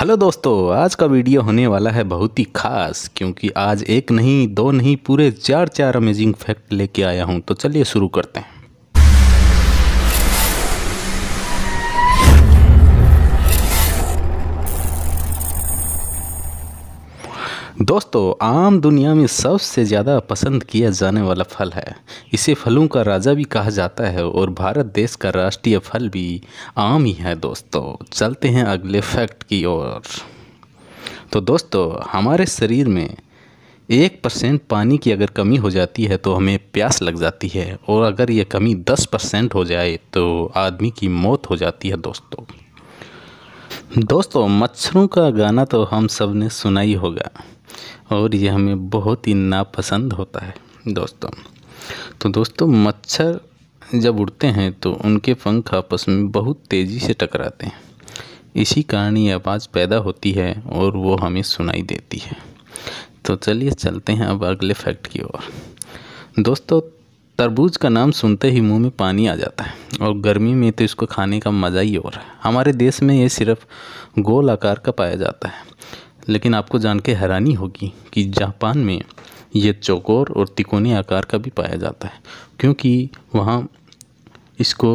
hello दोस्तों आज का वीडियो होने वाला है बहुत ही खास क्योंकि आज एक नहीं दो नहीं पूरे चार चार अमेजिंग फैक्ट लेके आया हूँ तो चलिए शुरू करते हैं दोस्तों आम दुनिया में सबसे ज़्यादा पसंद किया जाने वाला फल है इसे फलों का राजा भी कहा जाता है और भारत देश का राष्ट्रीय फल भी आम ही है दोस्तों चलते हैं अगले फैक्ट की ओर तो दोस्तों हमारे शरीर में एक परसेंट पानी की अगर कमी हो जाती है तो हमें प्यास लग जाती है और अगर ये कमी दस परसेंट हो जाए तो आदमी की मौत हो जाती है दोस्तों दोस्तों मच्छरों का गाना तो हम सब ने सुना ही होगा और ये हमें बहुत ही नापसंद होता है दोस्तों तो दोस्तों मच्छर जब उड़ते हैं तो उनके पंख आपस में बहुत तेज़ी से टकराते हैं इसी कारण ये आवाज़ पैदा होती है और वो हमें सुनाई देती है तो चलिए चलते हैं अब अगले फैक्ट की ओर दोस्तों तरबूज का नाम सुनते ही मुंह में पानी आ जाता है और गर्मी में तो इसको खाने का मज़ा ही और है हमारे देश में ये सिर्फ गोल आकार का पाया जाता है लेकिन आपको जान के हैरानी होगी कि जापान में ये चौकोर और तिकोने आकार का भी पाया जाता है क्योंकि वहाँ इसको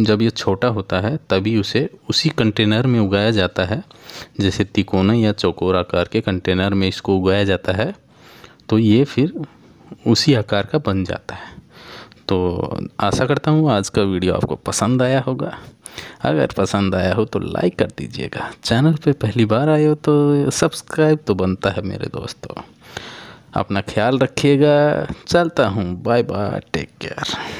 जब ये छोटा होता है तभी उसे उसी कंटेनर में उगाया जाता है जैसे तिकोने या चौकोर आकार के कंटेनर में इसको उगाया जाता है तो ये फिर उसी आकार का बन जाता है तो आशा करता हूँ आज का वीडियो आपको पसंद आया होगा अगर पसंद आया हो तो लाइक कर दीजिएगा चैनल पे पहली बार आए हो तो सब्सक्राइब तो बनता है मेरे दोस्तों अपना ख्याल रखिएगा चलता हूँ बाय बाय टेक केयर